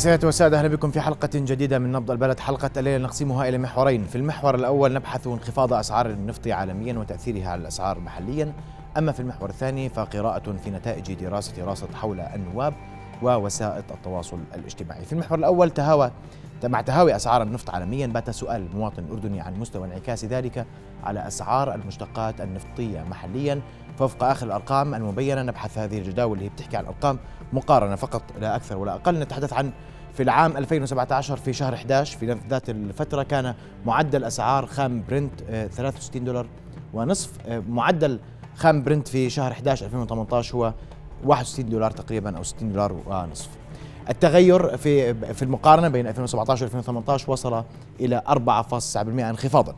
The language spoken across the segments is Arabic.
سيادة وسادة أهلا بكم في حلقة جديدة من نبض البلد حلقة الليلة نقسمها إلى محورين في المحور الأول نبحث انخفاض أسعار النفط عالميا وتأثيرها على الأسعار محليا أما في المحور الثاني فقراءة في نتائج دراسة راسط حول النواب ووسائط التواصل الاجتماعي في المحور الأول تهاوى مع تهاوي أسعار النفط عالميا بات سؤال المواطن الأردني عن مستوى انعكاس ذلك على أسعار المشتقات النفطية محليا فوفق آخر الأرقام المبينة نبحث هذه الجداول اللي هي بتحكي عن أرقام مقارنة فقط لا أكثر ولا أقل نتحدث عن في العام 2017 في شهر 11 في ذات الفترة كان معدل أسعار خام برنت 63 آه، دولار ونصف آه، معدل خام برنت في شهر 11 2018 هو 61 دولار تقريبا او 60 دولار ونصف التغير في في المقارنه بين 2017 و 2018 وصل الى 4.9% انخفاضا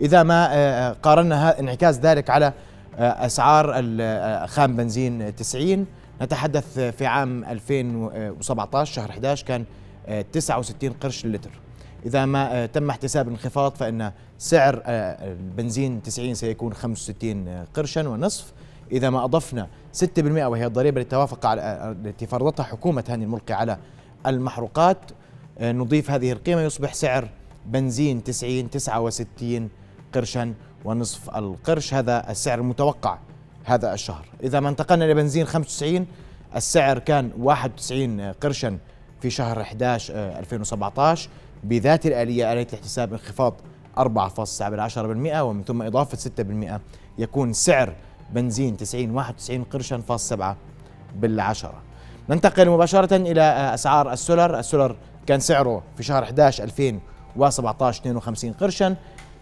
اذا ما آه، قارنا انعكاس ذلك على آه، اسعار آه، خام بنزين 90 نتحدث في عام 2017 شهر 11 كان 69 قرش للتر إذا ما تم احتساب الانخفاض فإن سعر البنزين 90 سيكون 65 قرشا ونصف إذا ما أضفنا 6% وهي الضريبة التي توافق على التي فرضتها حكومة هاني الملقي على المحروقات آه، نضيف هذه القيمة يصبح سعر بنزين 90 69 قرشا ونصف القرش هذا السعر المتوقع هذا الشهر إذا ما انتقلنا إلى بنزين 95 السعر كان 91 قرشا في شهر 11 2017 آه، بذات الآلية آلية الاحتساب انخفاض 4.7% ومن ثم إضافة 6% يكون سعر بنزين 90 91 قرشا فاصل 7 بالعشرة ننتقل مباشرة إلى آه، أسعار السولر السولر كان سعره في شهر 11 2017 52 قرشا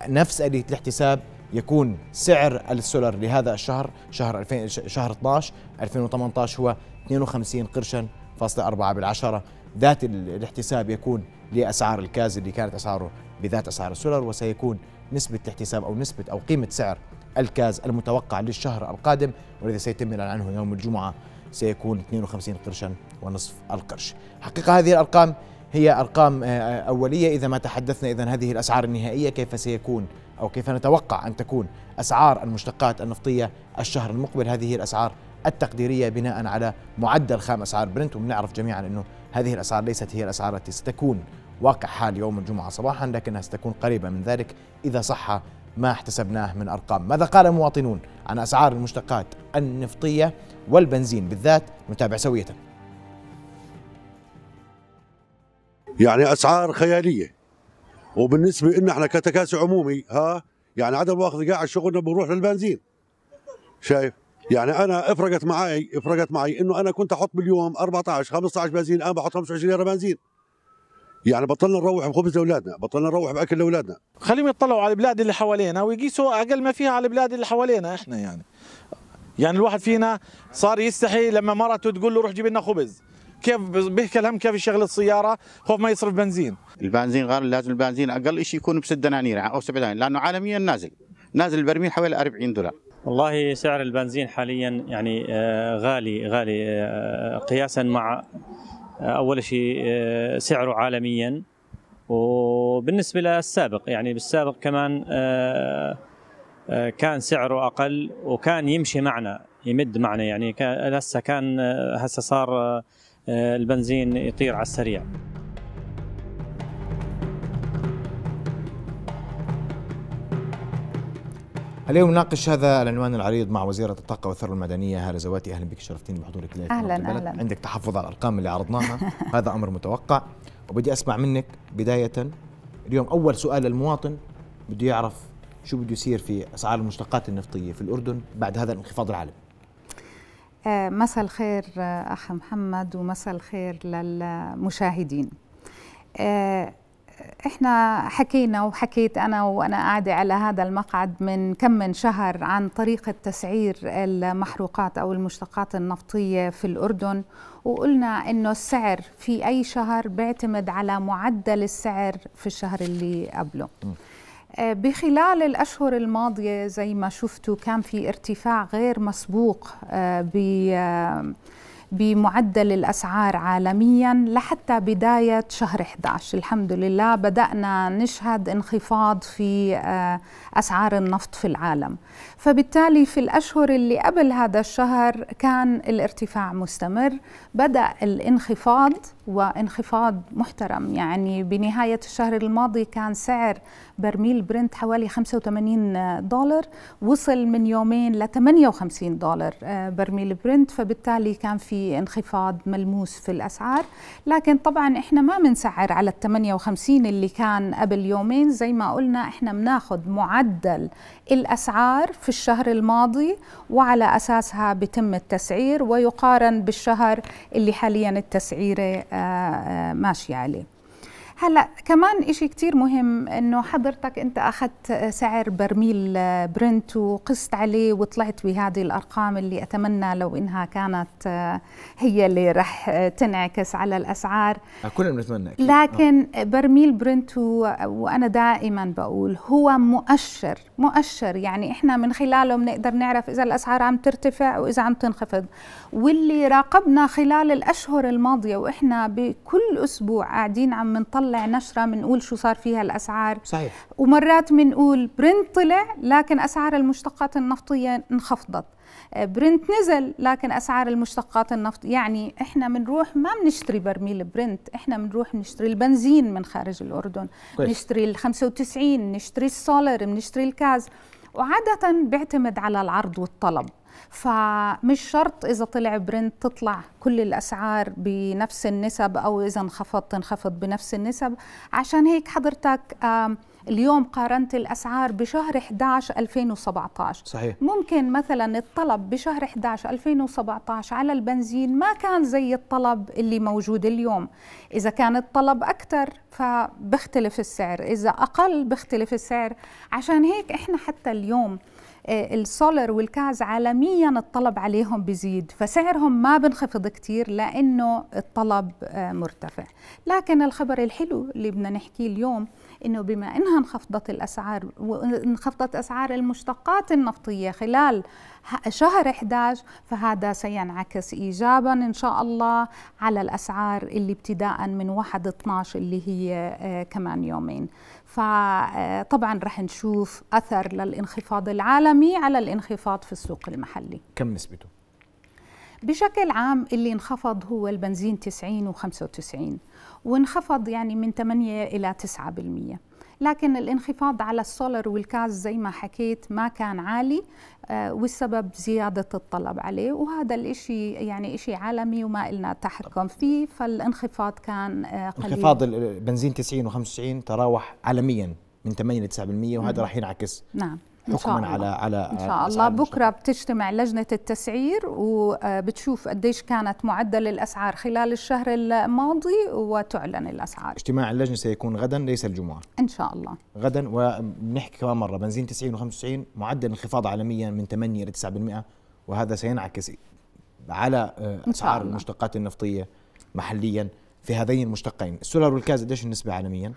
نفس آلية الاحتساب يكون سعر السولر لهذا الشهر شهر 2000 شهر 12 2018 هو 52 قرشا فاصلة 4 بالعشرة ذات الاحتساب يكون لأسعار الكاز اللي كانت أسعاره بذات أسعار السولر وسيكون نسبة الاحتساب أو نسبة أو قيمة سعر الكاز المتوقع للشهر القادم والذي سيتم الإعلان عنه يوم الجمعة سيكون 52 قرشا ونصف القرش حقيقة هذه الأرقام هي أرقام آه، آه، أولية إذا ما تحدثنا إذا هذه الأسعار النهائية كيف سيكون أو كيف نتوقع أن تكون أسعار المشتقات النفطية الشهر المقبل هذه الأسعار التقديرية بناء على معدل خام أسعار برنت وبنعرف جميعا أنه هذه الأسعار ليست هي الأسعار التي ستكون واقع حال يوم الجمعة صباحا لكنها ستكون قريبة من ذلك إذا صح ما احتسبناه من أرقام ماذا قال المواطنون عن أسعار المشتقات النفطية والبنزين بالذات نتابع سوية يعني أسعار خيالية وبالنسبة لنا احنا كتكاسي عمومي ها يعني عدم واخذ قاع شغلنا بنروح للبنزين شايف يعني انا افرقت معي افرقت معي انه انا كنت احط باليوم 14 15 بنزين الان بحط 25 ليره بنزين يعني بطلنا نروح بخبز لاولادنا، بطلنا نروح باكل لاولادنا. خليهم يطلعوا على البلاد اللي حوالينا ويقيسوا اقل ما فيها على البلاد اللي حوالينا احنا يعني. يعني الواحد فينا صار يستحي لما مرته تقول له روح جيب لنا خبز. كيف بيحكي الهم كيف يشغل السياره خوف ما يصرف بنزين. البنزين غالي لازم البنزين اقل شيء يكون ب 6 دنانير او 7 دنانير لانه عالميا نازل. نازل البرميل حوالي 40 دولار. والله سعر البنزين حاليا يعني آه، غالي غالي آه، قياسا مع اول شيء آه، سعره عالميا وبالنسبه للسابق يعني بالسابق كمان آه، آه، كان سعره اقل وكان يمشي معنا يمد معنا يعني هسه كان هسه صار البنزين يطير على السريع اليوم نناقش هذا العنوان العريض مع وزيرة الطاقة والثروة المدنية هالة زواتي أهلا بك شرفتيني بحضورك أهلا أهلا عندك تحفظ على الأرقام اللي عرضناها هذا أمر متوقع وبدي أسمع منك بداية اليوم أول سؤال للمواطن بده يعرف شو بده يصير في أسعار المشتقات النفطية في الأردن بعد هذا الانخفاض العالمي آه، مساء الخير آه، أخ محمد ومساء الخير للمشاهدين آه، احنا حكينا وحكيت انا وانا قاعده على هذا المقعد من كم من شهر عن طريقه تسعير المحروقات او المشتقات النفطيه في الاردن وقلنا انه السعر في اي شهر بيعتمد على معدل السعر في الشهر اللي قبله آه، بخلال الأشهر الماضية زي ما شفتوا كان في ارتفاع غير مسبوق آه، آه، بمعدل الأسعار عالميا لحتى بداية شهر 11 الحمد لله بدأنا نشهد انخفاض في آه، أسعار النفط في العالم فبالتالي في الأشهر اللي قبل هذا الشهر كان الارتفاع مستمر بدأ الانخفاض وانخفاض محترم يعني بنهاية الشهر الماضي كان سعر برميل برنت حوالي 85 دولار وصل من يومين ل 58 دولار آه، برميل برنت فبالتالي كان في في انخفاض ملموس في الأسعار لكن طبعا إحنا ما بنسعر على ال 58 اللي كان قبل يومين زي ما قلنا إحنا بناخد معدل الأسعار في الشهر الماضي وعلى أساسها بتم التسعير ويقارن بالشهر اللي حاليا التسعيرة آه، آه، ماشية عليه هلا كمان شيء كثير مهم انه حضرتك انت اخذت سعر برميل برنت وقست عليه وطلعت بهذه الارقام اللي اتمنى لو انها كانت آه، هي اللي رح آه، تنعكس على الاسعار آه، كلنا بنتمنى لكن أوه. برميل برنت وانا دائما بقول هو مؤشر مؤشر يعني احنا من خلاله بنقدر نعرف اذا الاسعار عم ترتفع واذا عم تنخفض واللي راقبنا خلال الاشهر الماضيه واحنا بكل اسبوع قاعدين عم نطلع بنطلع نشره بنقول شو صار فيها الاسعار صحيح ومرات بنقول برنت طلع لكن اسعار المشتقات النفطيه انخفضت آه، برنت نزل لكن اسعار المشتقات النفط يعني احنا بنروح ما بنشتري برميل برنت احنا بنروح بنشتري البنزين من خارج الاردن كويس. نشتري ال 95 نشتري السولر بنشتري الكاز وعاده بيعتمد على العرض والطلب فمش شرط اذا طلع برنت تطلع كل الاسعار بنفس النسب او اذا انخفض تنخفض بنفس النسب عشان هيك حضرتك اليوم قارنت الاسعار بشهر 11 2017 صحيح ممكن مثلا الطلب بشهر 11 2017 على البنزين ما كان زي الطلب اللي موجود اليوم اذا كان الطلب اكثر فبختلف السعر اذا اقل بختلف السعر عشان هيك احنا حتى اليوم آه، السولر والكاز عالميا الطلب عليهم بزيد فسعرهم ما بنخفض كتير لأنه الطلب آه، مرتفع لكن الخبر الحلو اللي بدنا نحكيه اليوم انه بما انها انخفضت الاسعار وانخفضت اسعار المشتقات النفطيه خلال شهر 11 فهذا سينعكس ايجابا ان شاء الله على الاسعار اللي ابتداء من 1 12 اللي هي آه، كمان يومين فطبعا رح نشوف أثر للانخفاض العالمي على الانخفاض في السوق المحلي كم نسبته؟ بشكل عام اللي انخفض هو البنزين 90 و95 وانخفض يعني من 8 إلى 9% لكن الانخفاض على السولر والكاز زي ما حكيت ما كان عالي آه، والسبب زيادة الطلب عليه وهذا الإشي يعني إشي عالمي وما إلنا تحكم فيه فالانخفاض كان آه، قليل انخفاض البنزين 90 و95 تراوح عالميا من 8 ل 9% وهذا نعم. راح ينعكس نعم حكما على على ان شاء الله بكره بتجتمع لجنه التسعير وبتشوف قديش كانت معدل الاسعار خلال الشهر الماضي وتعلن الاسعار اجتماع اللجنه سيكون غدا ليس الجمعه ان شاء الله غدا وبنحكي كمان مره بنزين 90 و95 معدل انخفاض عالميا من 8 الى 9% وهذا سينعكس على آه، اسعار المشتقات النفطيه محليا في هذين المشتقين السولار والكاز قديش النسبه عالميا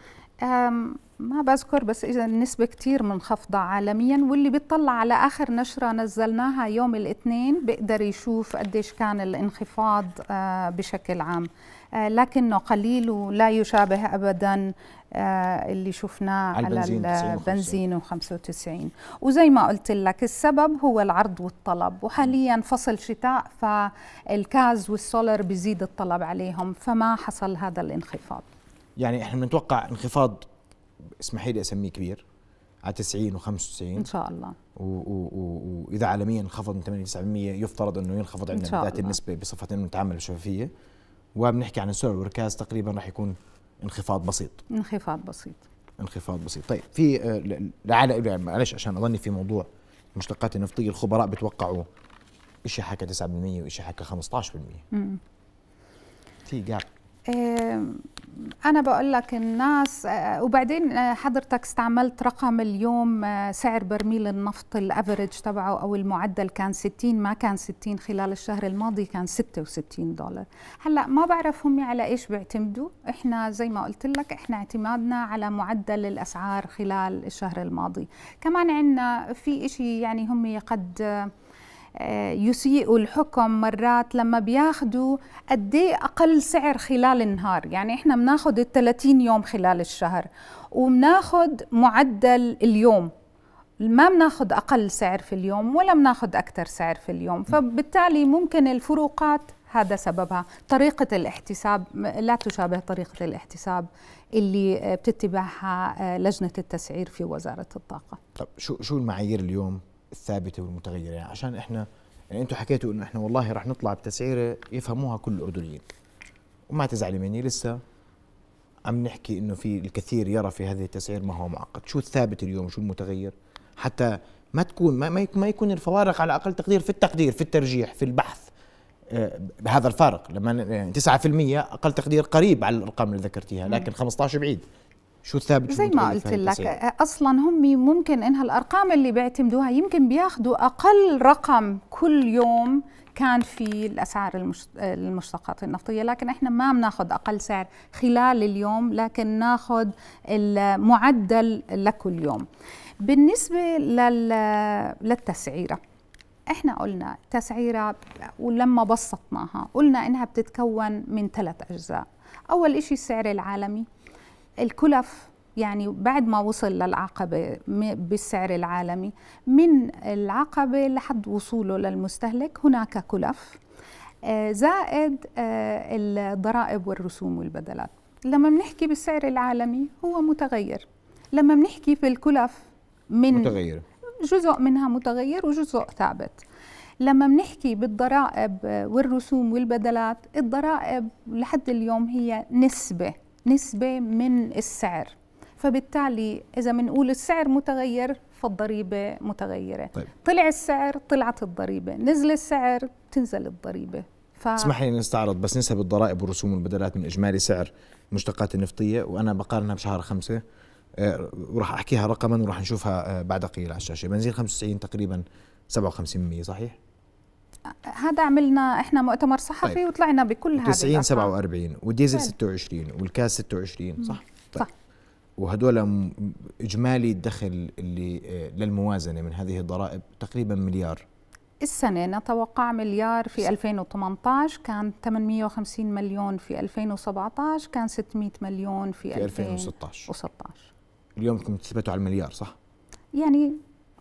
ما بذكر بس اذا النسبه كتير منخفضه عالميا واللي بيطلع على اخر نشره نزلناها يوم الاثنين بيقدر يشوف قديش كان الانخفاض أه، بشكل عام أه، لكنه قليل ولا يشابه ابدا أه، اللي شفناه على البنزين و95 وزي ما قلت لك السبب هو العرض والطلب وحاليا فصل شتاء فالكاز والسولر بيزيد الطلب عليهم فما حصل هذا الانخفاض يعني احنا بنتوقع انخفاض اسمحي لي اسميه كبير على 90 و95 ان شاء الله واذا عالميا انخفض من 8 9% يفترض انه ينخفض عندنا ذات النسبه بصفه انه نتعامل بشفافيه وبنحكي عن السعر والركاز تقريبا راح يكون انخفاض بسيط انخفاض بسيط انخفاض بسيط طيب في آه، لعل يعني معلش عشان اظني في موضوع المشتقات النفطيه الخبراء بتوقعوا شيء حكى 9% وشيء حكى 15% امم في جاب آه، أنا بقول لك الناس آه، وبعدين آه، حضرتك استعملت رقم اليوم سعر برميل النفط الأفريج تبعه أو المعدل كان 60 ما كان 60 خلال الشهر الماضي كان 66 دولار هلا ما بعرف هم على يعني إيش بيعتمدوا إحنا زي ما قلت لك إحنا اعتمادنا على معدل الأسعار خلال الشهر الماضي كمان عندنا في إشي يعني هم قد آه، يسيئوا الحكم مرات لما بياخذوا قد إيه اقل سعر خلال النهار يعني احنا بناخذ ال 30 يوم خلال الشهر وبناخذ معدل اليوم ما بناخذ اقل سعر في اليوم ولا بناخذ اكثر سعر في اليوم فبالتالي ممكن الفروقات هذا سببها طريقة الاحتساب لا تشابه طريقة الاحتساب اللي بتتبعها آه، لجنة التسعير في وزارة الطاقة طب شو شو المعايير اليوم الثابته والمتغيره يعني عشان احنا يعني انتم حكيتوا انه احنا والله رح نطلع بتسعيره يفهموها كل الاردنيين وما تزعلي مني لسه عم نحكي انه في الكثير يرى في هذه التسعير ما هو معقد شو الثابت اليوم شو المتغير حتى ما تكون ما, ما يكون الفوارق على اقل تقدير في التقدير في الترجيح في البحث آه، بهذا الفارق لما 9% يعني اقل تقدير قريب على الارقام اللي ذكرتيها لكن 15 بعيد شو الثابت زي ما قلت لك اصلا هم ممكن انها الارقام اللي بيعتمدوها يمكن بياخذوا اقل رقم كل يوم كان في الاسعار المشتقات النفطيه لكن احنا ما بناخذ اقل سعر خلال اليوم لكن ناخذ المعدل لكل يوم بالنسبه للتسعيره احنا قلنا تسعيره ولما بسطناها قلنا انها بتتكون من ثلاث اجزاء اول شيء السعر العالمي الكلف يعني بعد ما وصل للعقبة بالسعر العالمي من العقبة لحد وصوله للمستهلك هناك كلف آه، زائد آه، الضرائب والرسوم والبدلات لما بنحكي بالسعر العالمي هو متغير لما بنحكي في الكلف من متغير جزء منها متغير وجزء ثابت لما بنحكي بالضرائب والرسوم والبدلات الضرائب لحد اليوم هي نسبة نسبة من السعر فبالتالي إذا بنقول السعر متغير فالضريبة متغيرة طيب. طلع السعر طلعت الضريبة نزل السعر تنزل الضريبة ف... اسمح لي نستعرض بس نسب الضرائب والرسوم والبدلات من إجمالي سعر المشتقات النفطية وأنا بقارنها بشهر خمسة وراح آه، أحكيها رقما وراح نشوفها آه، بعد قليل على الشاشة بنزين 95 تقريبا 57% صحيح؟ هذا عملنا احنا مؤتمر صحفي طيب. وطلعنا بكل هذا 90 47 والديزل 26 والكاس 26 صح؟ طيب. صح وهدول اجمالي الدخل اللي آه، للموازنه من هذه الضرائب تقريبا مليار السنة نتوقع مليار في 2018 كان 850 مليون في 2017 كان 600 مليون في, في 2016 2016 اليوم بدكم تثبتوا على المليار صح؟ يعني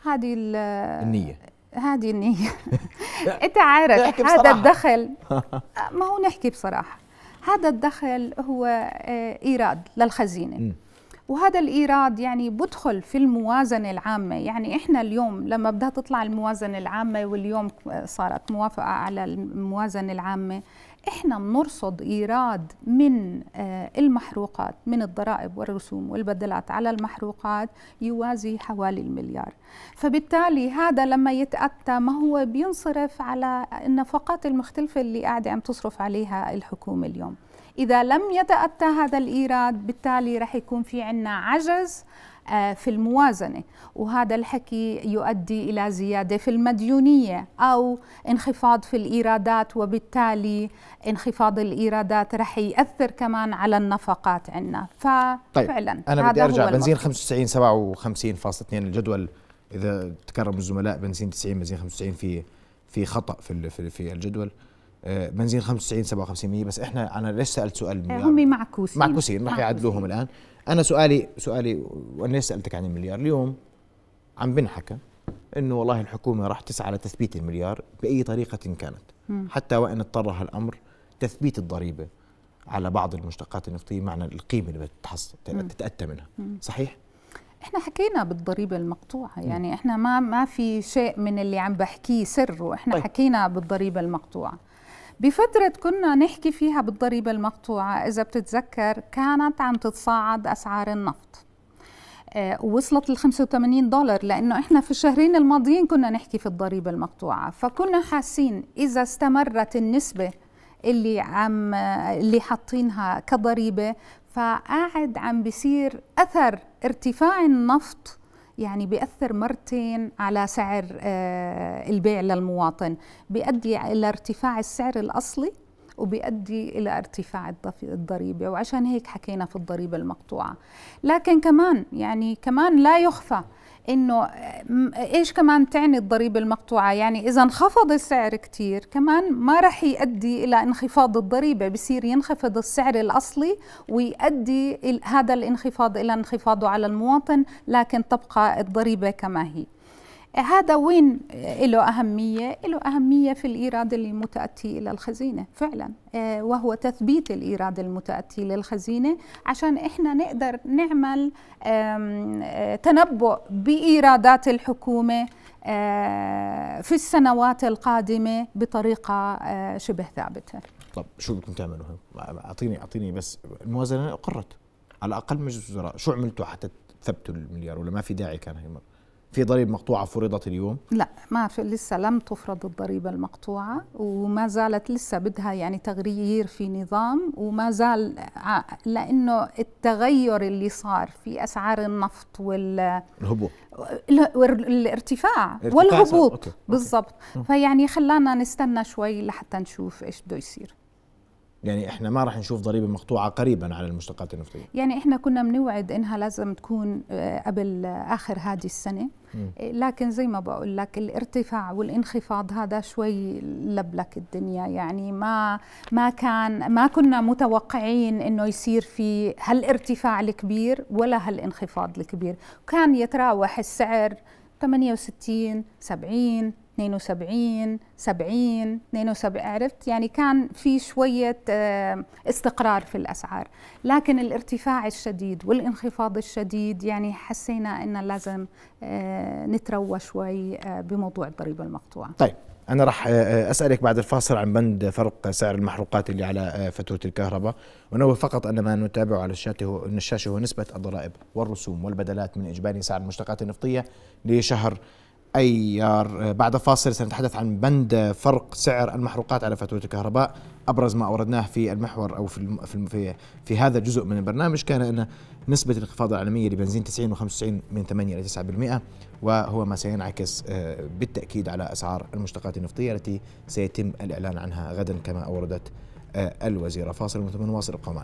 هذه النية هذه النية انت عارف هذا الدخل ما هو نحكي بصراحة هذا الدخل هو آه، ايراد للخزينة وهذا الايراد يعني بدخل في الموازنه العامه يعني احنا اليوم لما بدها تطلع الموازنه العامه واليوم آه، صارت موافقه على الموازنه العامه احنا بنرصد ايراد من آه، المحروقات من الضرائب والرسوم والبدلات على المحروقات يوازي حوالي المليار فبالتالي هذا لما يتاتى ما هو بينصرف على النفقات المختلفه اللي قاعده عم تصرف عليها الحكومه اليوم اذا لم يتاتى هذا الايراد بالتالي رح يكون في عندنا عجز آه، في الموازنة وهذا الحكي يؤدي إلى زيادة في المديونية أو انخفاض في الإيرادات وبالتالي انخفاض الإيرادات رح يأثر كمان على النفقات عندنا طيب، ففعلا طيب أنا بدي أرجع بنزين 95 57.2 الجدول إذا تكرم الزملاء بنزين 90 بنزين 95 في في خطأ في في الجدول آه، بنزين 95 57 100 بس احنا انا ليش سالت سؤال آه، هم معكوسين معكوسين راح يعدلوهم الان انا سؤالي سؤالي وانا سالتك عن المليار اليوم عم بنحكى انه والله الحكومه راح تسعى لتثبيت المليار باي طريقه كانت حتى وان اضطرها الامر تثبيت الضريبه على بعض المشتقات النفطيه معنى القيمه اللي بتتحصل تتاتى منها صحيح احنا حكينا بالضريبه المقطوعه يعني احنا ما ما في شيء من اللي عم بحكيه سر واحنا طيب. حكينا بالضريبه المقطوعه بفترة كنا نحكي فيها بالضريبة المقطوعة إذا بتتذكر كانت عم تتصاعد أسعار النفط آه، وصلت ل 85 دولار لانه احنا في الشهرين الماضيين كنا نحكي في الضريبه المقطوعه فكنا حاسين اذا استمرت النسبه اللي عم اللي حاطينها كضريبه فقاعد عم بيصير اثر ارتفاع النفط يعني بيأثر مرتين على سعر آه، البيع للمواطن بيؤدي إلى ارتفاع السعر الأصلي وبيؤدي إلى ارتفاع الضريبة وعشان هيك حكينا في الضريبة المقطوعة لكن كمان يعني كمان لا يخفى انه ايش كمان تعني الضريبه المقطوعه يعني اذا انخفض السعر كثير كمان ما راح يؤدي الى انخفاض الضريبه بصير ينخفض السعر الاصلي ويؤدي هذا الانخفاض الى انخفاضه على المواطن لكن تبقى الضريبه كما هي إيه، هذا وين إيه، له أهمية؟ له أهمية في الإيراد المتأتي إلى الخزينة فعلا إيه، وهو تثبيت الإيراد المتأتي للخزينة عشان إحنا نقدر نعمل آه، تنبؤ بإيرادات الحكومة آه، في السنوات القادمة بطريقة آه، شبه ثابتة طب شو بدكم تعملوا اعطيني اعطيني بس الموازنه اقرت على الاقل مجلس الوزراء شو عملتوا حتى تثبتوا المليار ولا ما في داعي كان هي في ضريبة مقطوعة فرضت اليوم؟ لا ما في لسه لم تفرض الضريبة المقطوعة وما زالت لسه بدها يعني تغيير في نظام وما زال لأنه التغير اللي صار في أسعار النفط وال الهبوط الارتفاع والهبوط بالضبط فيعني خلانا نستنى شوي لحتى نشوف ايش بده يصير يعني احنا ما راح نشوف ضريبه مقطوعه قريبا على المشتقات النفطيه يعني احنا كنا بنوعد انها لازم تكون آه، قبل اخر هذه السنه لكن زي ما بقول لك الارتفاع والانخفاض هذا شوي لبلك الدنيا يعني ما ما كان ما كنا متوقعين انه يصير في هالارتفاع الكبير ولا هالانخفاض الكبير كان يتراوح السعر 68 70 72 70 72 عرفت يعني كان في شوية آه، استقرار في الأسعار لكن الارتفاع الشديد والانخفاض الشديد يعني حسينا أن لازم آه، نتروى شوي آه، بموضوع الضريبة المقطوعة طيب أنا راح أسألك بعد الفاصل عن بند فرق سعر المحروقات اللي على فاتورة الكهرباء ونوه فقط أن ما نتابعه على الشاشة هو, الشاشة هو نسبة الضرائب والرسوم والبدلات من اجباري سعر المشتقات النفطية لشهر أيار آه، بعد فاصل سنتحدث عن بند فرق سعر المحروقات على فاتورة الكهرباء أبرز ما أوردناه في المحور أو في في, في هذا الجزء من البرنامج كان أن نسبة الانخفاض العالمية لبنزين 90 و95 من 8 إلى 9% وهو ما سينعكس آه، بالتأكيد على أسعار المشتقات النفطية التي سيتم الإعلان عنها غدا كما أوردت آه، الوزيرة فاصل ومن ثم نواصل القمع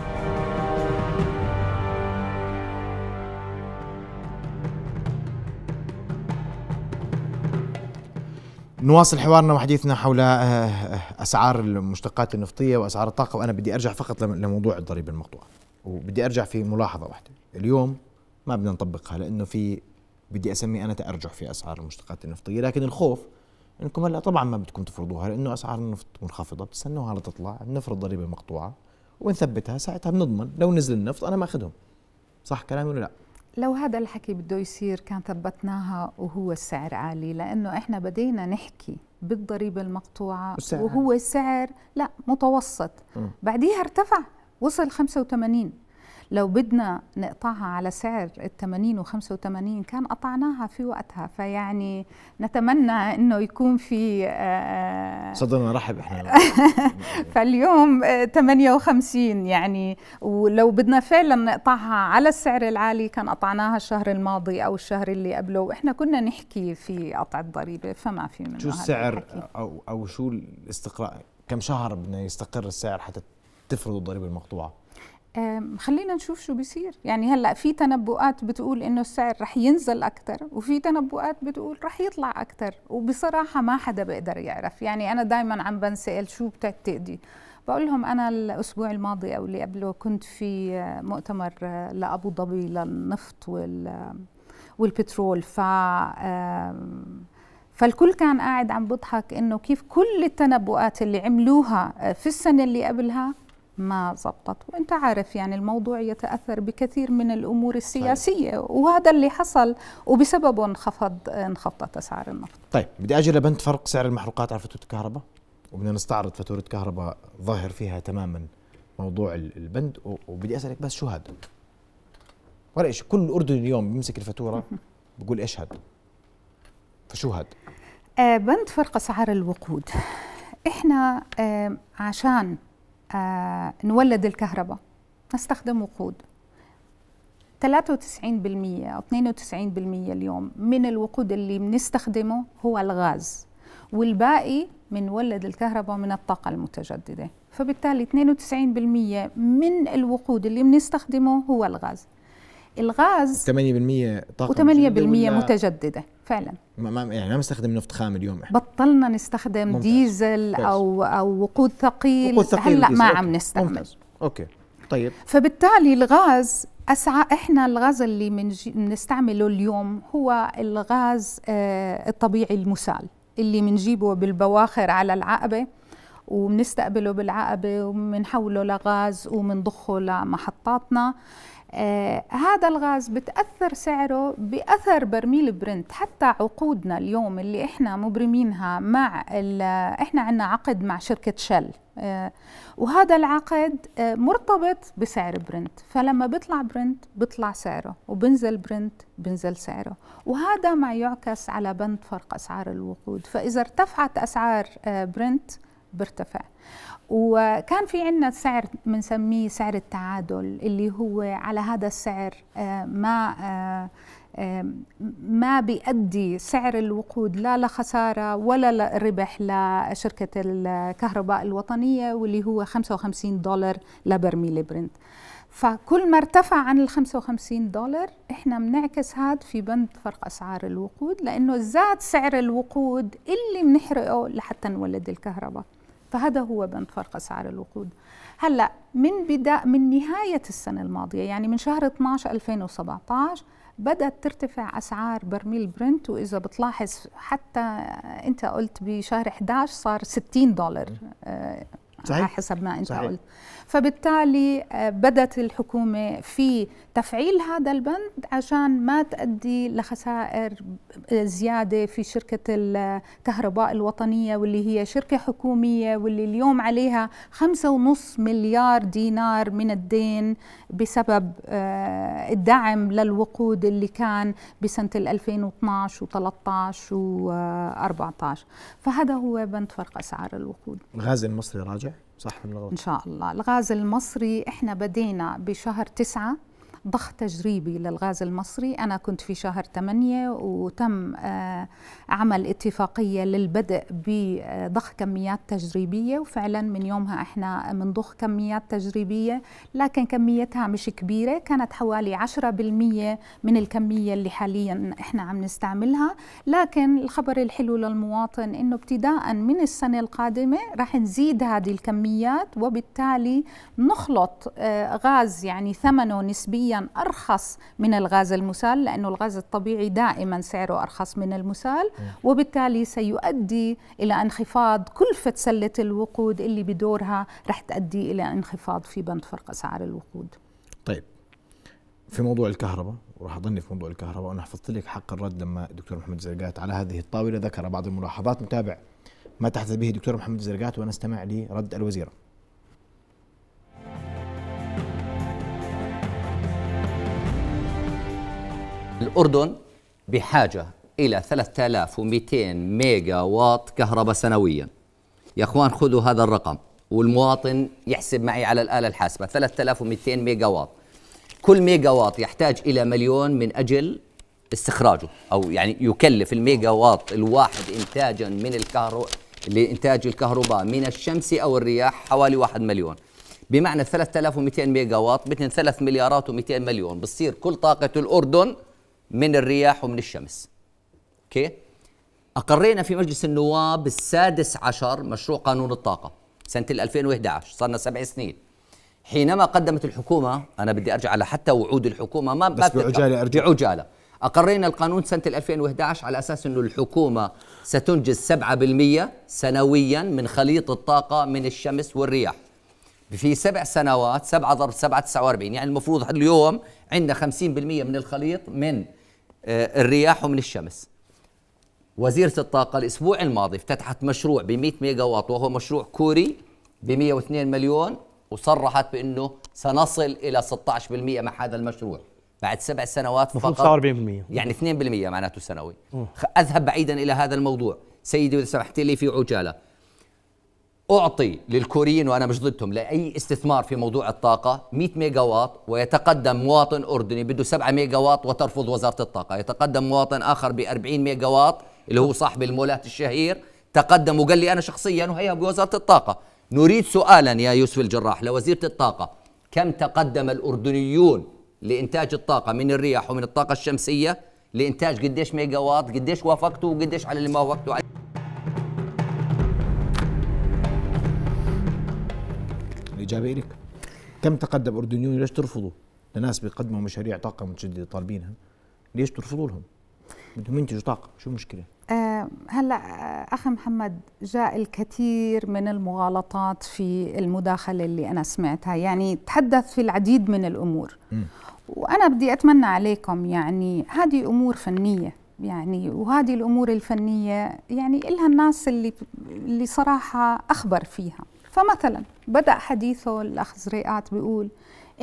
نواصل حوارنا وحديثنا حول آه، آه، اسعار المشتقات النفطيه واسعار الطاقه وانا بدي ارجع فقط لموضوع الضريبه المقطوعه وبدي ارجع في ملاحظه واحده اليوم ما بدنا نطبقها لانه في بدي اسمي انا تارجح في اسعار المشتقات النفطيه لكن الخوف انكم هلا طبعا ما بدكم تفرضوها لانه اسعار النفط منخفضه بتستنوها لتطلع بنفرض ضريبه مقطوعه ونثبتها ساعتها بنضمن لو نزل النفط انا ماخذهم صح كلامي ولا لا؟ لو هذا الحكي بده يصير كان ثبتناها وهو السعر عالي لانه احنا بدينا نحكي بالضريبه المقطوعه وهو سعر لا متوسط بعديها ارتفع وصل 85 لو بدنا نقطعها على سعر ال 80 و85 كان قطعناها في وقتها فيعني نتمنى انه يكون في آه، صدنا رحب احنا فاليوم 58 آه، يعني ولو بدنا فعلا نقطعها على السعر العالي كان قطعناها الشهر الماضي او الشهر اللي قبله واحنا كنا نحكي في قطع الضريبه فما في منه شو السعر او او شو الاستقرار كم شهر بدنا يستقر السعر حتى تفرضوا الضريبه المقطوعه خلينا نشوف شو بيصير يعني هلا في تنبؤات بتقول انه السعر رح ينزل اكثر وفي تنبؤات بتقول رح يطلع اكثر وبصراحه ما حدا بيقدر يعرف يعني انا دائما عم بنسال شو بتعتقدي بقول لهم انا الاسبوع الماضي او اللي قبله كنت في آه، مؤتمر آه، لابو ظبي للنفط وال آه، والبترول ف فالكل كان قاعد عم بضحك انه كيف كل التنبؤات اللي عملوها في السنه اللي قبلها ما زبطت وانت عارف يعني الموضوع يتاثر بكثير من الامور السياسيه صحيح. وهذا اللي حصل وبسببه انخفض انخفضت اسعار النفط طيب بدي اجي لبند فرق سعر المحروقات على فاتوره الكهرباء وبدنا نستعرض فاتوره كهرباء ظاهر فيها تماما موضوع البند وبدي اسالك بس شو هذا ولا شيء كل اردني اليوم بيمسك الفاتوره بقول ايش هذا فشو هذا آه بند فرق اسعار الوقود احنا آه عشان آه، نولد الكهرباء نستخدم وقود 93% أو 92% اليوم من الوقود اللي بنستخدمه هو الغاز والباقي بنولد الكهرباء من الطاقة المتجددة فبالتالي 92% من الوقود اللي بنستخدمه هو الغاز الغاز 8% طاقة و8% متجددة فعلا ما يعني ما بنستخدم نفط خام اليوم احنا بطلنا نستخدم ممتاز. ديزل او او وقود ثقيل, وقود ثقيل هلا ما أوكي. عم نستعمل ممتاز. اوكي طيب فبالتالي الغاز أسعى إحنا الغاز اللي بنستعمله اليوم هو الغاز آه، الطبيعي المسال اللي بنجيبه بالبواخر على العقبة وبنستقبله بالعقبة وبنحوله لغاز وبنضخه لمحطاتنا آه هذا الغاز بتأثر سعره بأثر برميل برنت حتى عقودنا اليوم اللي احنا مبرمينها مع احنا عندنا عقد مع شركة شل آه وهذا العقد آه مرتبط بسعر برنت فلما بيطلع برنت بيطلع سعره وبنزل برنت بنزل سعره وهذا ما يعكس على بند فرق أسعار الوقود فإذا ارتفعت أسعار آه، برنت بيرتفع وكان في عندنا سعر بنسميه سعر التعادل اللي هو على هذا السعر آه، ما آه، آه، ما بيؤدي سعر الوقود لا لخساره ولا ربح لشركه الكهرباء الوطنيه واللي هو 55 دولار لبرميل برنت فكل ما ارتفع عن ال 55 دولار احنا بنعكس هذا في بند فرق اسعار الوقود لانه زاد سعر الوقود اللي بنحرقه لحتى نولد الكهرباء فهذا هو بند فرق اسعار الوقود هلا من بدا من نهايه السنه الماضيه يعني من شهر 12 2017 بدأت ترتفع أسعار برميل برنت وإذا بتلاحظ حتى أنت قلت بشهر 11 صار 60 دولار آه، صحيح. على حسب ما أنت صحيح. قلت فبالتالي آه، بدت الحكومة في تفعيل هذا البند عشان ما تؤدي لخسائر آه، زيادة في شركة الكهرباء الوطنية واللي هي شركة حكومية واللي اليوم عليها خمسة ونص مليار دينار من الدين بسبب آه، الدعم للوقود اللي كان بسنة 2012 و13 و14 فهذا هو بند فرق أسعار الوقود الغاز المصري راجع؟ صح من الغلط ان شاء الله الغاز المصري احنا بدينا بشهر تسعة ضخ تجريبي للغاز المصري أنا كنت في شهر 8 وتم آه، عمل اتفاقية للبدء بضخ كميات تجريبية وفعلا من يومها احنا بنضخ كميات تجريبية لكن كميتها مش كبيرة كانت حوالي 10% من الكمية اللي حاليا احنا عم نستعملها لكن الخبر الحلو للمواطن انه ابتداء من السنة القادمة راح نزيد هذه الكميات وبالتالي نخلط آه، غاز يعني ثمنه نسبيا أرخص من الغاز المسال لأنه الغاز الطبيعي دائما سعره أرخص من المسال وبالتالي سيؤدي إلى انخفاض كلفة سلة الوقود اللي بدورها رح تؤدي إلى انخفاض في بند فرق أسعار الوقود طيب في موضوع الكهرباء وراح اضني في موضوع الكهرباء وانا حفظت لك حق الرد لما الدكتور محمد زرقات على هذه الطاوله ذكر بعض الملاحظات نتابع ما تحدث به الدكتور محمد زرقات ونستمع لرد الوزيره الأردن بحاجة إلى 3200 ميجا واط كهرباء سنويا يا أخوان خذوا هذا الرقم والمواطن يحسب معي على الآلة الحاسبة 3200 ميجا واط كل ميجا واط يحتاج إلى مليون من أجل استخراجه أو يعني يكلف الميجا واط الواحد إنتاجا من الكهرباء لإنتاج الكهرباء من الشمس أو الرياح حوالي 1 مليون بمعنى 3200 ميجا واط مثل 3 مليارات و200 مليون بتصير كل طاقة الأردن من الرياح ومن الشمس اوكي اقرينا في مجلس النواب السادس عشر مشروع قانون الطاقه سنه 2011 صارنا سبع سنين حينما قدمت الحكومه انا بدي ارجع على حتى وعود الحكومه ما بس بعجاله ارجع بعجاله اقرينا القانون سنه 2011 على اساس انه الحكومه ستنجز 7% سنويا من خليط الطاقه من الشمس والرياح في سبع سنوات 7 ضرب 7 49 يعني المفروض اليوم عندنا 50% من الخليط من آه، الرياح ومن الشمس وزيرة الطاقة الأسبوع الماضي افتتحت مشروع ب 100 ميجا واط وهو مشروع كوري ب 102 مليون وصرحت بأنه سنصل إلى 16% مع هذا المشروع بعد سبع سنوات فقط 45% يعني 2% معناته سنوي أذهب بعيدا إلى هذا الموضوع سيدي وإذا سمحت لي في عجالة أعطي للكوريين وأنا مش ضدهم لأي استثمار في موضوع الطاقة 100 ميجا واط ويتقدم مواطن أردني بده 7 ميجا واط وترفض وزارة الطاقة يتقدم مواطن آخر ب 40 ميجا واط اللي هو صاحب المولات الشهير تقدم وقال لي أنا شخصيا وهي بوزارة الطاقة نريد سؤالا يا يوسف الجراح لوزيرة الطاقة كم تقدم الأردنيون لإنتاج الطاقة من الرياح ومن الطاقة الشمسية لإنتاج قديش ميجا واط قديش وافقتوا وقديش على اللي ما وافقتوا عليه الاجابه لك كم تقدم اردنيون ليش ترفضوا لناس بيقدموا مشاريع طاقه متجدده طالبينها ليش ترفضوا لهم بدهم ينتجوا طاقه شو المشكله أه هلا آه، اخي محمد جاء الكثير من المغالطات في المداخله اللي انا سمعتها يعني تحدث في العديد من الامور م. وانا بدي اتمنى عليكم يعني هذه امور فنيه يعني وهذه الامور الفنيه يعني الها الناس اللي اللي صراحه اخبر فيها فمثلا بدأ حديثه الأخ زريقات بيقول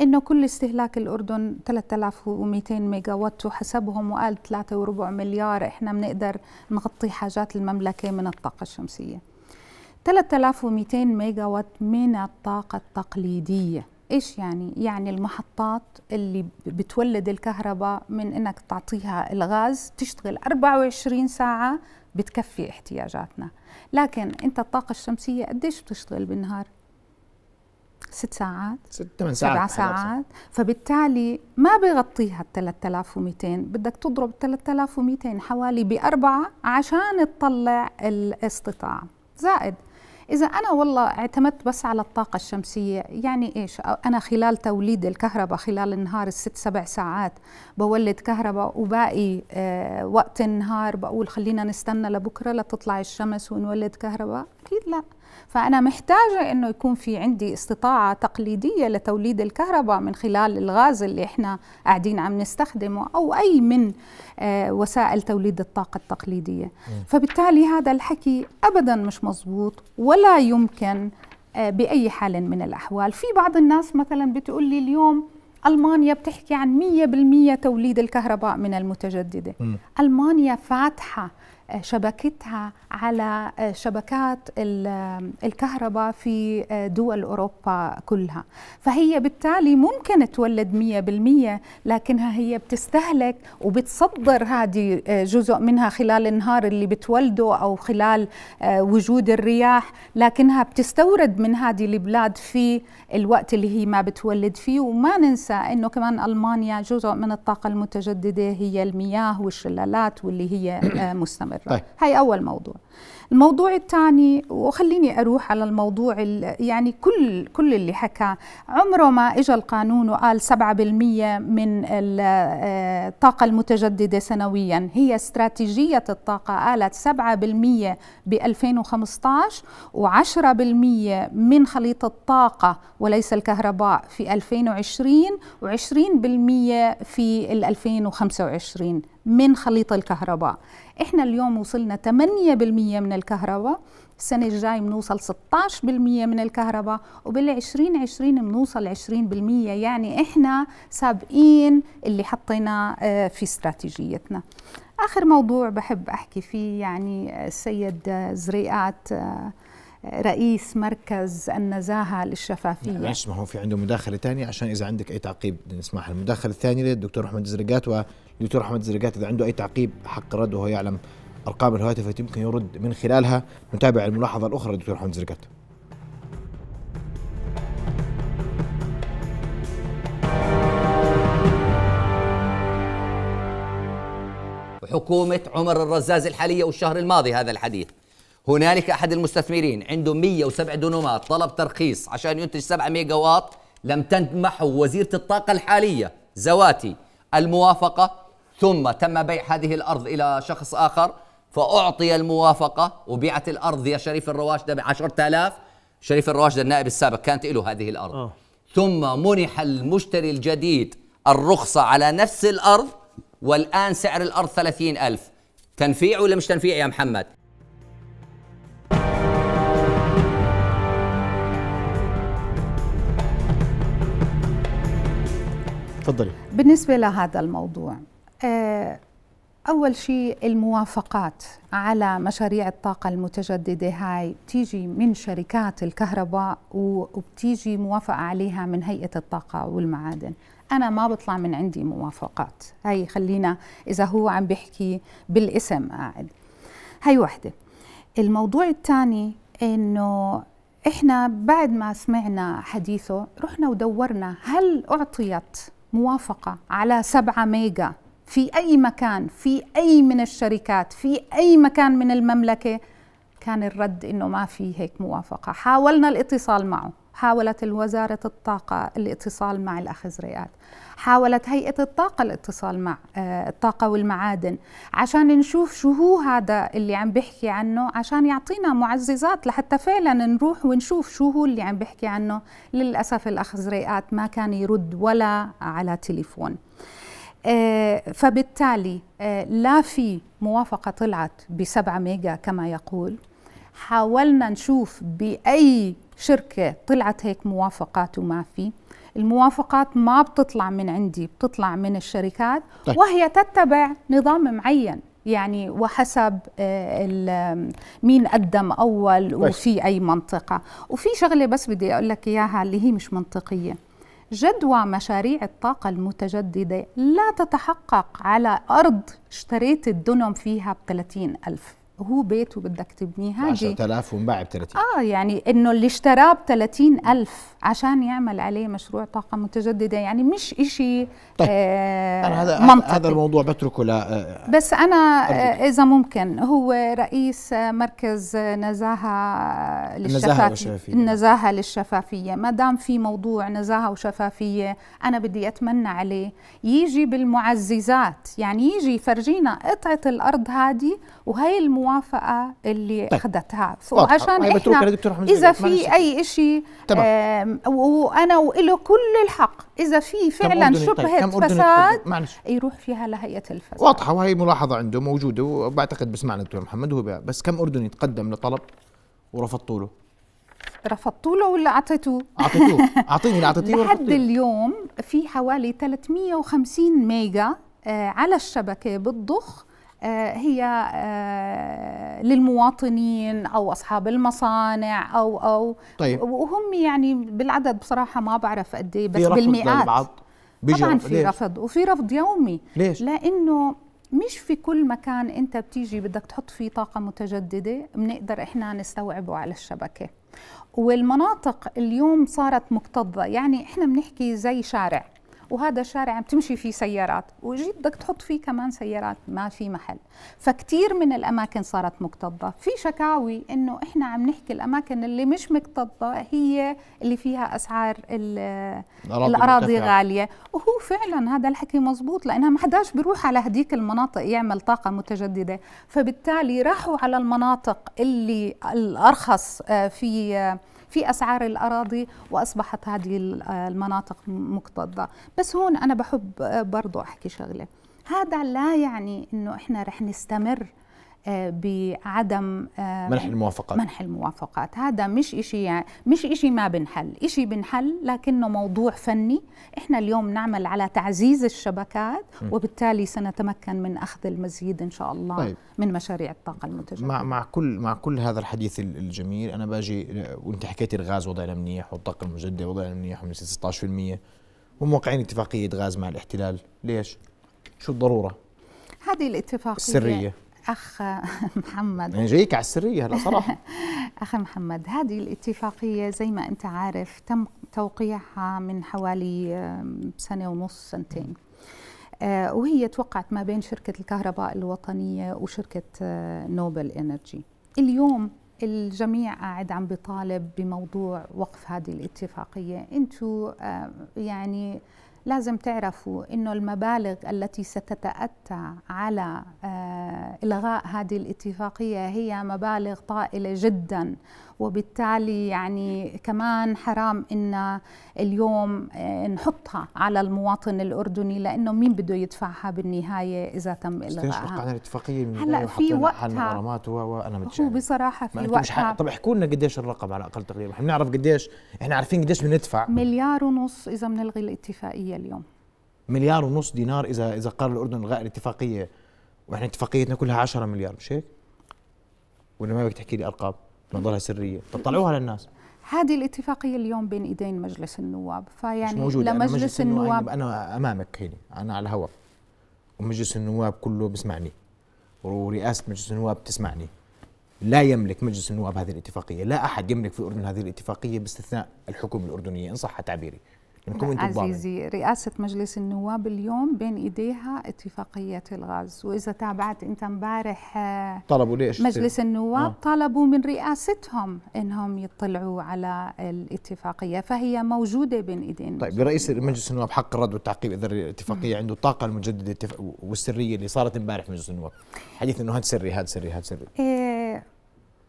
إنه كل استهلاك الأردن 3200 ميجا وات وحسبهم وقال 3.4 مليار إحنا بنقدر نغطي حاجات المملكة من الطاقة الشمسية 3200 ميجا وات من الطاقة التقليدية ايش يعني؟ يعني المحطات اللي بتولد الكهرباء من انك تعطيها الغاز تشتغل 24 ساعة بتكفي احتياجاتنا لكن انت الطاقه الشمسيه قديش بتشتغل بالنهار ست ساعات ست ثمان ساعات سبع ساعات فبالتالي ما بغطيها ال 3200 بدك تضرب 3200 حوالي بأربعة عشان تطلع الاستطاعة زائد إذا أنا والله اعتمدت بس على الطاقة الشمسية يعني إيش أنا خلال توليد الكهرباء خلال النهار الست سبع ساعات بولد كهرباء وباقي آه، وقت النهار بقول خلينا نستنى لبكرة لتطلع الشمس ونولد كهرباء أكيد لا فأنا محتاجة أنه يكون في عندي استطاعة تقليدية لتوليد الكهرباء من خلال الغاز اللي إحنا قاعدين عم نستخدمه أو أي من آه، وسائل توليد الطاقة التقليدية فبالتالي هذا الحكي أبدا مش مظبوط ولا يمكن آه، بأي حال من الأحوال في بعض الناس مثلا بتقول لي اليوم ألمانيا بتحكي عن 100% توليد الكهرباء من المتجددة م. ألمانيا فاتحة شبكتها على شبكات الكهرباء في دول أوروبا كلها فهي بالتالي ممكن تولد 100% لكنها هي بتستهلك وبتصدر هذه جزء منها خلال النهار اللي بتولده أو خلال وجود الرياح لكنها بتستورد من هذه البلاد في الوقت اللي هي ما بتولد فيه وما ننسى أنه كمان ألمانيا جزء من الطاقة المتجددة هي المياه والشلالات واللي هي مستمرة مستمره طيب. هاي أول موضوع الموضوع الثاني وخليني أروح على الموضوع يعني كل كل اللي حكى عمره ما إجا القانون وقال 7% من آه، الطاقة المتجددة سنويا هي استراتيجية الطاقة قالت 7% ب 2015 و10% من خليط الطاقة وليس الكهرباء في 2020 و20% في 2025 من خليط الكهرباء احنا اليوم وصلنا 8% من الكهرباء السنة الجاي بنوصل 16% من الكهرباء وبال2020 بنوصل 20% يعني احنا سابقين اللي حطينا آه، في استراتيجيتنا آخر موضوع بحب أحكي فيه يعني آه، السيد آه، زريقات رئيس مركز النزاهة للشفافية معلش ما هو في عنده مداخلة ثانية عشان إذا عندك أي تعقيب نسمح المداخلة الثانية للدكتور أحمد زرقات و دكتور احمد زرقات اذا عنده اي تعقيب حق الرد وهو يعلم ارقام الهواتف التي يمكن يرد من خلالها نتابع الملاحظه الاخرى دكتور احمد زرقات حكومة عمر الرزاز الحالية والشهر الماضي هذا الحديث هنالك أحد المستثمرين عنده 107 دونومات طلب ترخيص عشان ينتج 7 ميجا واط لم تنمحه وزيرة الطاقة الحالية زواتي الموافقة ثم تم بيع هذه الأرض إلى شخص آخر فأعطي الموافقة وبيعت الأرض يا شريف الرواشدة بعشرة آلاف شريف الرواشدة النائب السابق كانت له هذه الأرض أوه. ثم منح المشتري الجديد الرخصة على نفس الأرض والآن سعر الأرض ثلاثين ألف تنفيع ولا مش تنفيع يا محمد تفضلي بالنسبة لهذا الموضوع آه، أول شيء الموافقات على مشاريع الطاقة المتجددة هاي بتيجي من شركات الكهرباء وبتيجي موافقة عليها من هيئة الطاقة والمعادن أنا ما بطلع من عندي موافقات هاي خلينا إذا هو عم بيحكي بالاسم قاعد هاي واحدة الموضوع الثاني إنه إحنا بعد ما سمعنا حديثه رحنا ودورنا هل أعطيت موافقة على سبعة ميجا في أي مكان في أي من الشركات في أي مكان من المملكة كان الرد إنه ما في هيك موافقة حاولنا الاتصال معه حاولت وزارة الطاقة الاتصال مع الأخ زريقات حاولت هيئة الطاقة الاتصال مع آه، الطاقة والمعادن عشان نشوف شو هو هذا اللي عم بحكي عنه عشان يعطينا معززات لحتى فعلا نروح ونشوف شو هو اللي عم بحكي عنه للأسف الأخ زريقات ما كان يرد ولا على تليفون آه، فبالتالي آه، لا في موافقة طلعت بسبعة ميجا كما يقول حاولنا نشوف بأي شركة طلعت هيك موافقات وما في الموافقات ما بتطلع من عندي بتطلع من الشركات طيب. وهي تتبع نظام معين يعني وحسب آه، مين قدم اول طيب. وفي اي منطقه وفي شغله بس بدي اقول لك اياها اللي هي مش منطقيه جدوى مشاريع الطاقة المتجددة لا تتحقق على أرض اشتريت الدنم فيها ب ألف هو بيت وبدك تبنيها 10000 وانباع ب 30 اه يعني انه اللي اشتراه ب 30000 عشان يعمل عليه مشروع طاقه متجدده يعني مش شيء طيب. آه أنا هذا هذا الموضوع بتركه ل آه بس انا آه اذا ممكن هو رئيس آه، مركز آه، آه، نزاهه للشفافيه النزاهه للشفافيه ما دام في موضوع نزاهه وشفافيه انا بدي اتمنى عليه يجي بالمعززات يعني يجي يفرجينا قطعه الارض هذه وهي الموافقه اللي طيب. اخذتها وعشان احنا اذا في اي شيء وانا وإله كل الحق اذا في فعلا طيب، شبهه طيب. فساد يروح فيها لهيئه الفساد واضحه وهي ملاحظه عنده موجوده وبعتقد بسمعنا دكتور محمد هو بس كم اردني تقدم لطلب ورفضتوا له رفضتوا له ولا اعطيتوه؟ اعطيتوه اعطيني اللي اعطيتيه لحد اليوم في حوالي 350 ميجا آه، على الشبكه بالضخ آه، هي آه، للمواطنين او اصحاب المصانع او او طيب. وهم يعني بالعدد بصراحه ما بعرف قد ايه بس بالمئات طبعا في ليش؟ رفض وفي رفض يومي ليش؟ لانه مش في كل مكان انت بتيجي بدك تحط فيه طاقه متجدده بنقدر احنا نستوعبه على الشبكه والمناطق اليوم صارت مكتظه يعني احنا بنحكي زي شارع وهذا شارع عم تمشي فيه سيارات وجيت بدك تحط فيه كمان سيارات ما في محل فكتير من الأماكن صارت مكتظة في شكاوي إنه إحنا عم نحكي الأماكن اللي مش مكتظة هي اللي فيها أسعار الأراضي, الأراضي غالية وهو فعلا هذا الحكي مزبوط لأنها ما حداش بيروح على هديك المناطق يعمل طاقة متجددة فبالتالي راحوا على المناطق اللي الأرخص آه، في آه، في أسعار الأراضي وأصبحت هذه المناطق مكتظة بس هون أنا بحب برضو أحكي شغلة هذا لا يعني أنه إحنا رح نستمر آه، بعدم آه، منح الموافقات منح الموافقات هذا مش شيء يعني مش شيء ما بنحل شيء بنحل لكنه موضوع فني إحنا اليوم نعمل على تعزيز الشبكات وبالتالي سنتمكن من أخذ المزيد إن شاء الله طيب. من مشاريع الطاقة المتجددة مع, مع كل مع كل هذا الحديث الجميل أنا باجي آه، وأنت حكيتي الغاز وضعنا منيح والطاقة المجددة وضعنا منيح ونسيت 16% وموقعين اتفاقية غاز مع الاحتلال ليش؟ شو الضرورة؟ هذه الاتفاقية السرية أخ محمد أنا يعني جايك على السرية هلا صراحة أخ محمد هذه الاتفاقية زي ما أنت عارف تم توقيعها من حوالي سنة ونص سنتين آه، وهي توقعت ما بين شركة الكهرباء الوطنية وشركة آه، نوبل إنرجي اليوم الجميع قاعد عم بيطالب بموضوع وقف هذه الاتفاقية انتوا آه، يعني لازم تعرفوا أنه المبالغ التي ستتأتى على آه، إلغاء هذه الاتفاقية هي مبالغ طائلة جدا وبالتالي يعني كمان حرام ان اليوم آه، نحطها على المواطن الاردني لانه مين بده يدفعها بالنهايه اذا تم الغائها عن الاتفاقيه من هلا في وقتها الغرامات وانا متشائم هو بصراحه في وقتها طب احكوا لنا قديش الرقم على اقل تقدير احنا بنعرف قديش احنا عارفين قديش بندفع مليار ونص اذا بنلغي الاتفاقيه اليوم مليار ونص دينار اذا اذا قرر الاردن الغاء الاتفاقيه واحنا اتفاقيتنا كلها 10 مليار مش هيك؟ ولا ما بدك تحكي لي ارقام؟ نظلها سريه طب طلعوها للناس هذه الاتفاقيه اليوم بين ايدين مجلس النواب فيعني موجودة. لمجلس مجلس النواب يعني انا امامك هنا انا على الهواء ومجلس النواب كله بسمعني ورئاسه مجلس النواب تسمعني لا يملك مجلس النواب هذه الاتفاقيه لا احد يملك في الاردن هذه الاتفاقيه باستثناء الحكومه الاردنيه ان صح تعبيري انتم عزيزي رئاسة مجلس النواب اليوم بين ايديها اتفاقية الغاز وإذا تابعت أنت امبارح آه، طلبوا ليش مجلس النواب آه. طلبوا من رئاستهم أنهم يطلعوا على الاتفاقية فهي موجودة بين ايدينا طيب برئيس مجلس النواب حق الرد والتعقيب إذا الاتفاقية عنده الطاقة المجددة والسرية اللي صارت امبارح في مجلس النواب حديث أنه هذا سري هذا سري هذا سري إيه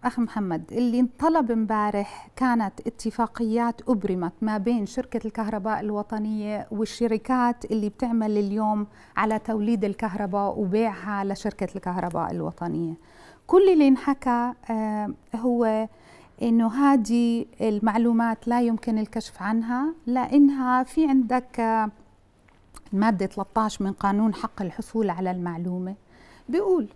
أخ محمد اللي انطلب امبارح كانت اتفاقيات أبرمت ما بين شركة الكهرباء الوطنية والشركات اللي بتعمل اليوم على توليد الكهرباء وبيعها لشركة الكهرباء الوطنية كل اللي انحكى آه، هو انه هذه المعلومات لا يمكن الكشف عنها لانها في عندك آه، ماده 13 من قانون حق الحصول على المعلومه بيقول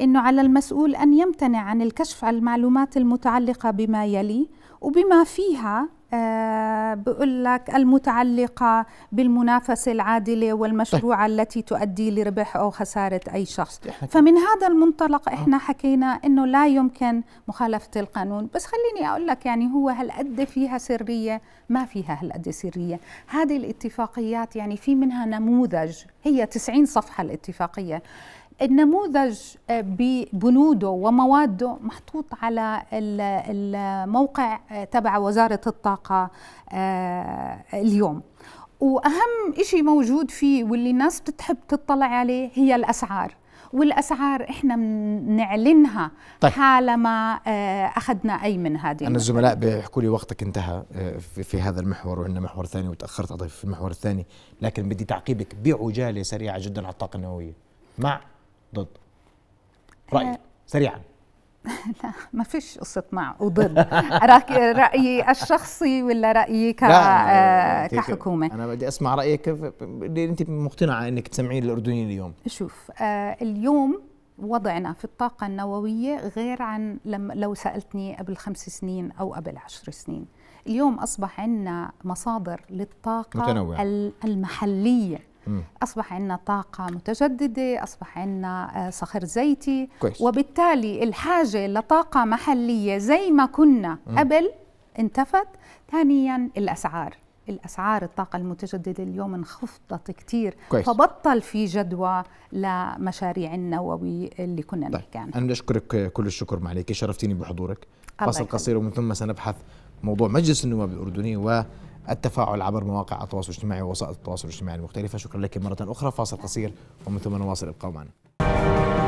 أنه على المسؤول أن يمتنع عن الكشف عن المعلومات المتعلقة بما يلي وبما فيها أه بقول لك المتعلقة بالمنافسة العادلة والمشروعة طيب. التي تؤدي لربح أو خسارة أي شخص فمن هذا المنطلق آه. إحنا أه. حكينا أنه لا يمكن مخالفة القانون بس خليني أقول لك يعني هو هالقد فيها سرية ما فيها هالقد سرية هذه الاتفاقيات يعني في منها نموذج هي 90 صفحة الاتفاقية النموذج آه، ببنوده ومواده محطوط على الموقع آه، تبع وزارة الطاقة آه، اليوم وأهم شيء موجود فيه واللي الناس بتحب تطلع عليه هي الأسعار والاسعار احنا بنعلنها طيب. حالما اخذنا اي من هذه انا الزملاء بيحكوا لي وقتك انتهى في هذا المحور وعندنا محور ثاني وتاخرت اضيف في المحور الثاني لكن بدي تعقيبك بعجاله سريعه جدا على الطاقه النوويه مع ضد رايك سريعا لا ما فيش قصة مع وضد رأيي الشخصي ولا رأيي ك... آه كحكومة أنا بدي أسمع رأيك أنت مقتنعة أنك تسمعين الأردنيين اليوم شوف آه، اليوم وضعنا في الطاقة النووية غير عن لم لو سألتني قبل خمس سنين أو قبل عشر سنين اليوم أصبح عندنا مصادر للطاقة متنوعة. المحلية أصبح عندنا طاقة متجددة أصبح عندنا آه، صخر زيتي كويس. وبالتالي الحاجة لطاقة محلية زي ما كنا قبل انتفت ثانيا الأسعار الاسعار الطاقه المتجدده اليوم انخفضت كثير فبطل في جدوى لمشاريع النووي اللي كنا طيب. نحكي عنها انا بشكرك اشكرك كل الشكر معليك شرفتيني بحضورك فاصل قصير ومن ثم سنبحث موضوع مجلس النواب الاردني و التفاعل عبر مواقع التواصل الاجتماعي ووسائل التواصل الاجتماعي المختلفة شكرا لك مرة أخرى فاصل قصير ومن ثم نواصل ابقوا معنا